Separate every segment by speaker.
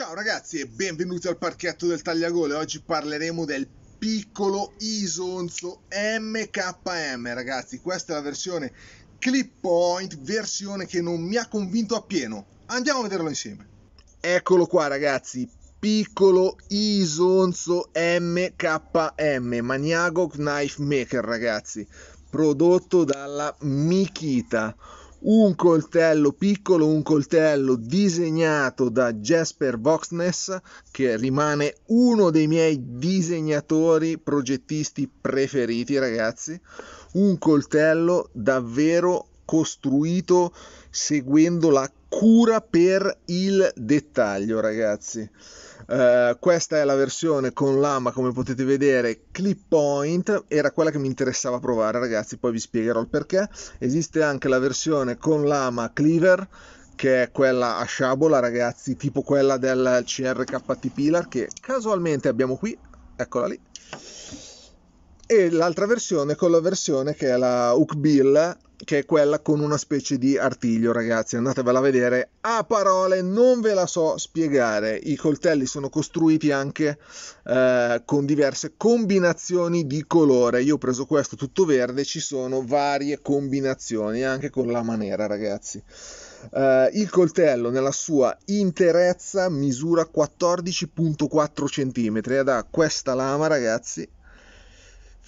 Speaker 1: Ciao ragazzi e benvenuti al parchetto del Tagliagole. Oggi parleremo del piccolo Isonzo MKM, ragazzi. Questa è la versione Clip Point, versione che non mi ha convinto appieno. Andiamo a vederlo insieme. Eccolo qua, ragazzi. Piccolo Isonzo MKM, Maniago Knife Maker, ragazzi. Prodotto dalla Mikita un coltello piccolo, un coltello disegnato da Jasper Voxness, che rimane uno dei miei disegnatori progettisti preferiti, ragazzi. Un coltello davvero costruito seguendo la cura per il dettaglio, ragazzi. Eh, questa è la versione con lama, come potete vedere, clip point, era quella che mi interessava provare, ragazzi, poi vi spiegherò il perché. Esiste anche la versione con lama cleaver, che è quella a sciabola, ragazzi, tipo quella del CRKT Pilar, che casualmente abbiamo qui, eccola lì. E l'altra versione con la versione che è la Hook Bill che è quella con una specie di artiglio, ragazzi, andatevela a vedere. A parole non ve la so spiegare. I coltelli sono costruiti anche eh, con diverse combinazioni di colore. Io ho preso questo tutto verde, ci sono varie combinazioni, anche con lama nera, ragazzi. Uh, il coltello nella sua interezza misura 14.4 cm ed ha questa lama, ragazzi,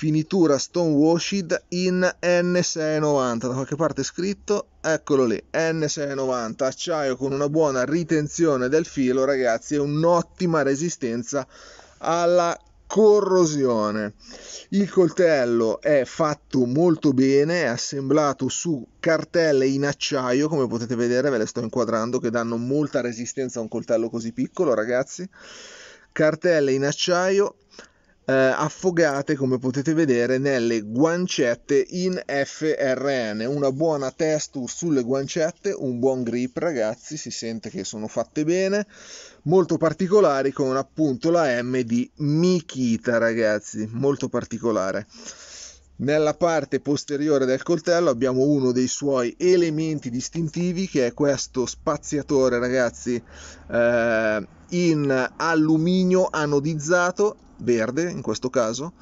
Speaker 1: finitura stonewashed in N690 da qualche parte è scritto eccolo lì N690 acciaio con una buona ritenzione del filo ragazzi e un'ottima resistenza alla corrosione. Il coltello è fatto molto bene, è assemblato su cartelle in acciaio, come potete vedere, ve le sto inquadrando, che danno molta resistenza a un coltello così piccolo, ragazzi. Cartelle in acciaio eh, affogate come potete vedere nelle guancette in FRN una buona texture sulle guancette un buon grip ragazzi si sente che sono fatte bene molto particolari con appunto la M di Mikita ragazzi molto particolare nella parte posteriore del coltello abbiamo uno dei suoi elementi distintivi che è questo spaziatore ragazzi eh, in alluminio anodizzato verde in questo caso,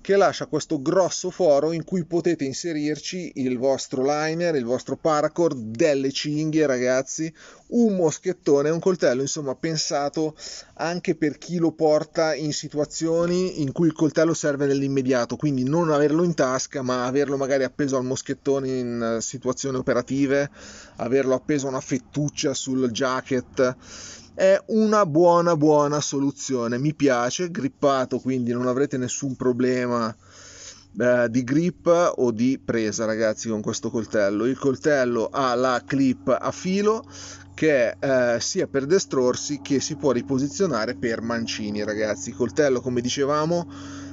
Speaker 1: che lascia questo grosso foro in cui potete inserirci il vostro liner, il vostro paracord, delle cinghie ragazzi, un moschettone, un coltello, insomma pensato anche per chi lo porta in situazioni in cui il coltello serve nell'immediato, quindi non averlo in tasca ma averlo magari appeso al moschettone in eh, situazioni operative, averlo appeso a una fettuccia sul jacket è una buona buona soluzione mi piace grippato quindi non avrete nessun problema eh, di grip o di presa ragazzi con questo coltello il coltello ha la clip a filo che eh, sia per destrorsi che si può riposizionare per mancini ragazzi coltello come dicevamo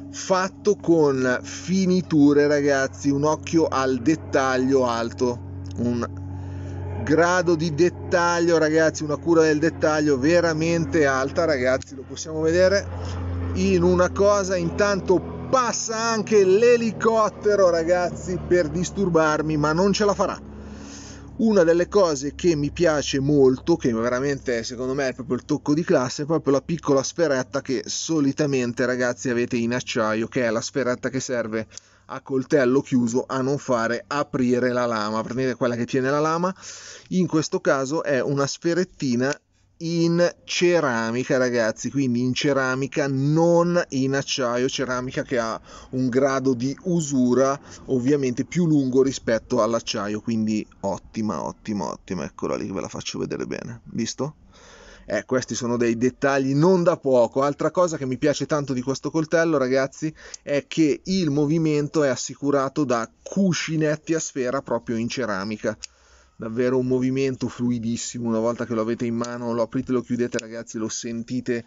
Speaker 1: fatto con finiture ragazzi un occhio al dettaglio alto un grado di dettaglio dettaglio ragazzi una cura del dettaglio veramente alta ragazzi lo possiamo vedere in una cosa intanto passa anche l'elicottero ragazzi per disturbarmi ma non ce la farà una delle cose che mi piace molto che veramente secondo me è proprio il tocco di classe è proprio la piccola sferetta che solitamente ragazzi avete in acciaio che è la sferetta che serve a coltello chiuso a non fare aprire la lama, prendete quella che tiene la lama, in questo caso è una sferettina in ceramica ragazzi quindi in ceramica non in acciaio ceramica che ha un grado di usura ovviamente più lungo rispetto all'acciaio quindi ottima ottima ottima eccola lì ve la faccio vedere bene visto eh, questi sono dei dettagli non da poco. Altra cosa che mi piace tanto di questo coltello, ragazzi, è che il movimento è assicurato da cuscinetti a sfera proprio in ceramica davvero un movimento fluidissimo una volta che lo avete in mano lo aprite lo chiudete ragazzi lo sentite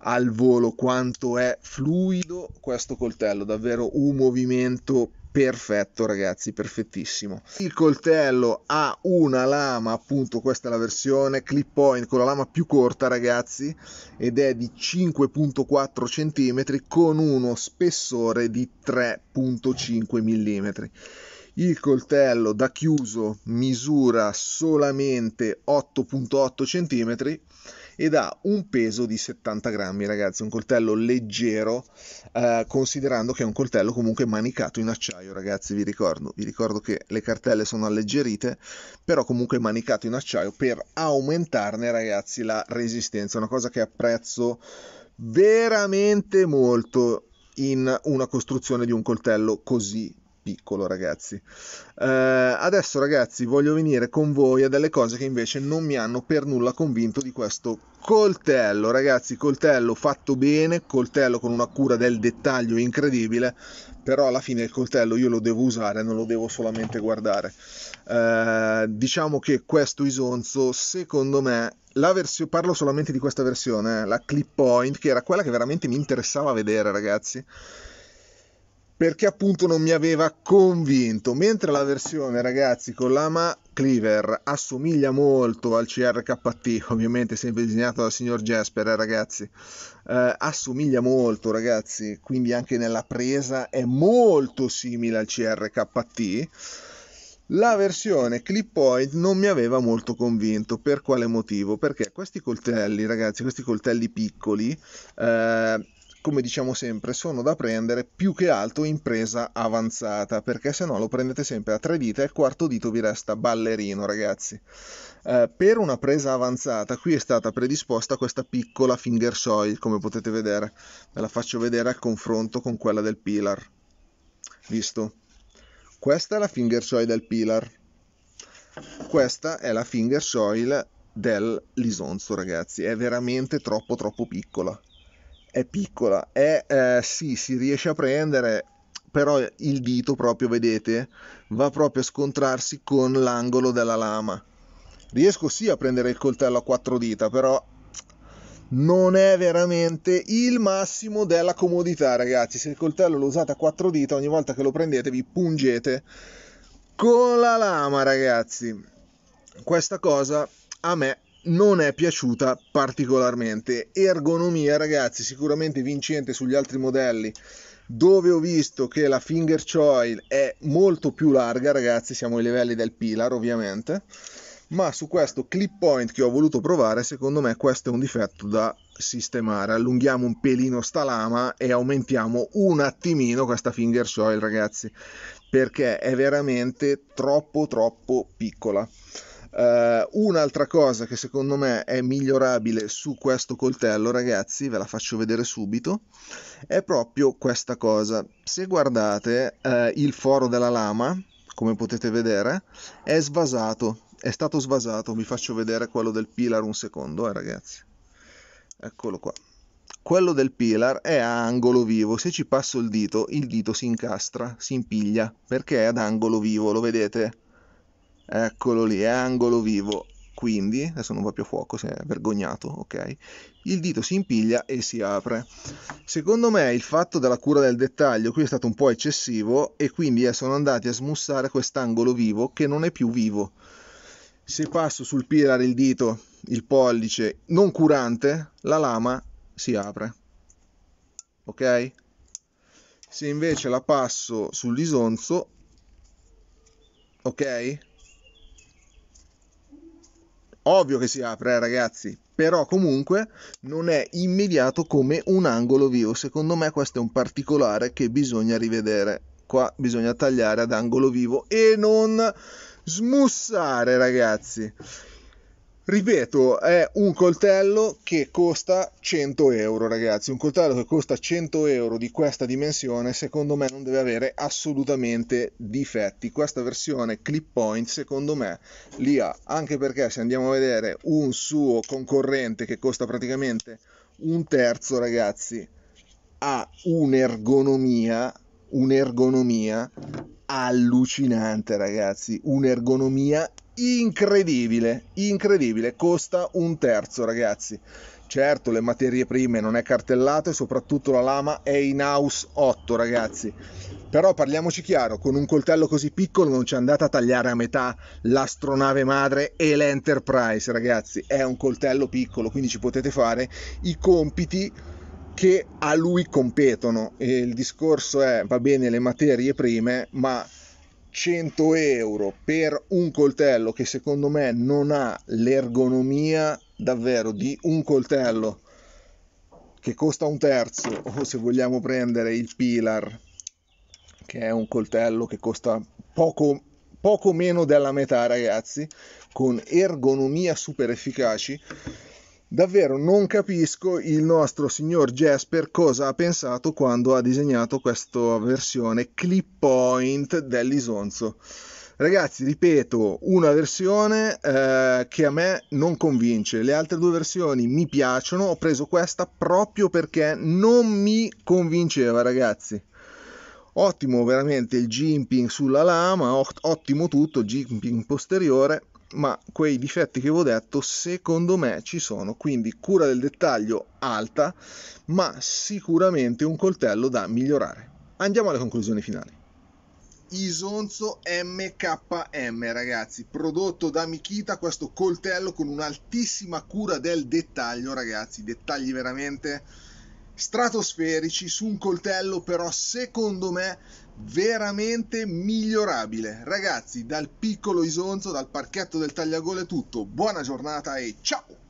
Speaker 1: al volo quanto è fluido questo coltello davvero un movimento perfetto ragazzi perfettissimo il coltello ha una lama appunto questa è la versione clip point con la lama più corta ragazzi ed è di 5.4 cm con uno spessore di 3.5 mm il coltello da chiuso misura solamente 8.8 cm ed ha un peso di 70 grammi, ragazzi, un coltello leggero, eh, considerando che è un coltello comunque manicato in acciaio, ragazzi, vi ricordo, vi ricordo che le cartelle sono alleggerite, però comunque manicato in acciaio per aumentarne, ragazzi, la resistenza, una cosa che apprezzo veramente molto in una costruzione di un coltello così piccolo ragazzi eh, adesso ragazzi voglio venire con voi a delle cose che invece non mi hanno per nulla convinto di questo coltello ragazzi coltello fatto bene coltello con una cura del dettaglio incredibile però alla fine il coltello io lo devo usare non lo devo solamente guardare eh, diciamo che questo isonzo secondo me la versione parlo solamente di questa versione eh, la clip point che era quella che veramente mi interessava vedere ragazzi perché appunto non mi aveva convinto. Mentre la versione, ragazzi, con l'ama Cleaver assomiglia molto al CRKT, ovviamente sempre disegnato dal signor Jasper, eh, ragazzi. Eh, assomiglia molto, ragazzi, quindi anche nella presa è molto simile al CRKT. La versione clip point non mi aveva molto convinto, per quale motivo? Perché questi coltelli, ragazzi, questi coltelli piccoli, eh, come diciamo sempre, sono da prendere più che altro in presa avanzata, perché se no lo prendete sempre a tre dita e il quarto dito vi resta ballerino, ragazzi. Eh, per una presa avanzata qui è stata predisposta questa piccola finger soil, come potete vedere. Ve la faccio vedere a confronto con quella del pilar. Visto? Questa è la finger soil del pilar. Questa è la finger soil del lisonzo, ragazzi. È veramente troppo troppo piccola è piccola, è, eh, sì, si riesce a prendere, però il dito proprio, vedete, va proprio a scontrarsi con l'angolo della lama. Riesco sì a prendere il coltello a quattro dita, però non è veramente il massimo della comodità, ragazzi. Se il coltello lo usate a quattro dita, ogni volta che lo prendete vi pungete con la lama, ragazzi. Questa cosa a me non è piaciuta particolarmente. Ergonomia, ragazzi, sicuramente vincente sugli altri modelli. Dove ho visto che la finger choil è molto più larga, ragazzi, siamo ai livelli del Pilar, ovviamente. Ma su questo clip point che ho voluto provare, secondo me questo è un difetto da sistemare. Allunghiamo un pelino sta lama e aumentiamo un attimino questa finger choil, ragazzi, perché è veramente troppo troppo piccola. Uh, un'altra cosa che secondo me è migliorabile su questo coltello, ragazzi, ve la faccio vedere subito, è proprio questa cosa. Se guardate uh, il foro della lama, come potete vedere, è svasato, è stato svasato. Vi faccio vedere quello del pilar un secondo, eh, ragazzi. Eccolo qua. Quello del pilar è a angolo vivo, se ci passo il dito, il dito si incastra, si impiglia, perché è ad angolo vivo, lo vedete? Eccolo lì, è angolo vivo. Quindi, adesso non va più a fuoco, si è vergognato, ok? Il dito si impiglia e si apre. Secondo me il fatto della cura del dettaglio qui è stato un po' eccessivo e quindi eh, sono andati a smussare quest'angolo vivo che non è più vivo. Se passo sul pilare il dito, il pollice non curante, la lama si apre. Ok? Se invece la passo sull'isonzo, ok? Ovvio che si apre, eh, ragazzi, però comunque non è immediato come un angolo vivo. Secondo me questo è un particolare che bisogna rivedere. Qua bisogna tagliare ad angolo vivo e non smussare, ragazzi. Ripeto, è un coltello che costa 100 euro, ragazzi. Un coltello che costa 100 euro di questa dimensione, secondo me, non deve avere assolutamente difetti. Questa versione clip point, secondo me, li ha. Anche perché se andiamo a vedere un suo concorrente che costa praticamente un terzo, ragazzi, ha un'ergonomia, un'ergonomia allucinante, ragazzi. Un'ergonomia incredibile, incredibile, costa un terzo ragazzi. Certo, le materie prime non è cartellato e soprattutto la lama è in house 8 ragazzi. Però parliamoci chiaro, con un coltello così piccolo non ci andata a tagliare a metà l'astronave madre e l'Enterprise ragazzi. È un coltello piccolo, quindi ci potete fare i compiti che a lui competono. E il discorso è, va bene le materie prime, ma 100 euro per un coltello che secondo me non ha l'ergonomia davvero di un coltello che costa un terzo o se vogliamo prendere il Pilar che è un coltello che costa poco, poco meno della metà ragazzi con ergonomia super efficaci Davvero non capisco il nostro signor Jasper cosa ha pensato quando ha disegnato questa versione clip point dell'Isonzo. Ragazzi, ripeto, una versione eh, che a me non convince, le altre due versioni mi piacciono, ho preso questa proprio perché non mi convinceva, ragazzi. Ottimo veramente il jimping sulla lama, ottimo tutto, jimping posteriore, ma quei difetti che vi ho detto secondo me ci sono, quindi cura del dettaglio alta, ma sicuramente un coltello da migliorare. Andiamo alle conclusioni finali. Isonzo MKM ragazzi, prodotto da Mikita, questo coltello con un'altissima cura del dettaglio ragazzi, dettagli veramente stratosferici su un coltello però secondo me veramente migliorabile. Ragazzi, dal piccolo Isonzo, dal parchetto del tagliagole tutto. Buona giornata e ciao!